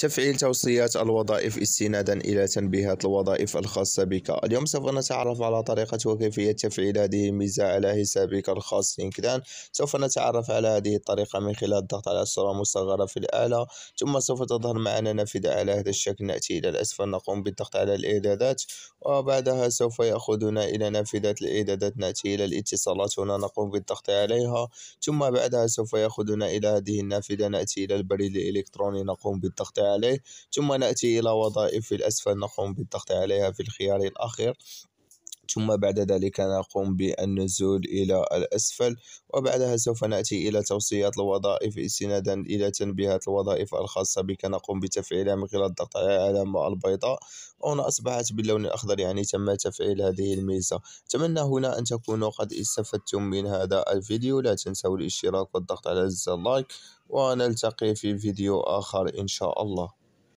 تفعيل توصيات الوظائف استنادا إلى تنبيهات الوظائف الخاصة بك اليوم سوف نتعرف على طريقة وكيفية تفعيل هذه الميزة على حسابك الخاص لينكدان سوف نتعرف على هذه الطريقة من خلال الضغط على الصورة المصغرة في الآلة ثم سوف تظهر معنا نافذة على هذا الشكل نأتي إلى الأسفل نقوم بالضغط على الإعدادات وبعدها سوف يأخذنا إلى نافذة الإعدادات نأتي إلى الاتصالات هنا نقوم بالضغط عليها ثم بعدها سوف يأخذنا إلى هذه النافذة نأتي إلى البريد الإلكتروني نقوم بالضغط عليه ثم نأتي إلى وظائف في الأسفل نقوم بالضغط عليها في الخيار الأخير ثم بعد ذلك نقوم بالنزول إلى الأسفل وبعدها سوف نأتي إلى توصيات الوظائف استنادا إلى تنبيهات الوظائف الخاصة بك نقوم بتفعيلها من خلال الضغط على العلامة البيضاء وهنا أصبحت باللون الأخضر يعني تم تفعيل هذه الميزة أتمنى هنا أن تكونوا قد استفدتم من هذا الفيديو لا تنسوا الاشتراك والضغط على زر اللايك ونلتقي في فيديو آخر إن شاء الله